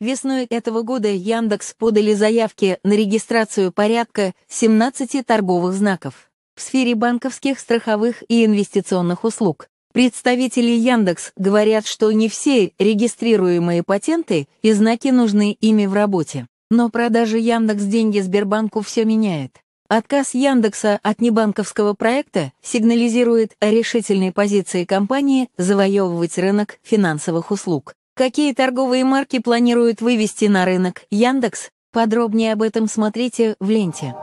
Весной этого года Яндекс подали заявки на регистрацию порядка 17 торговых знаков в сфере банковских, страховых и инвестиционных услуг. Представители Яндекс говорят, что не все регистрируемые патенты и знаки нужны ими в работе. Но продажи Яндекс деньги Сбербанку все меняет. Отказ Яндекса от небанковского проекта сигнализирует о решительной позиции компании завоевывать рынок финансовых услуг. Какие торговые марки планируют вывести на рынок Яндекс? Подробнее об этом смотрите в ленте.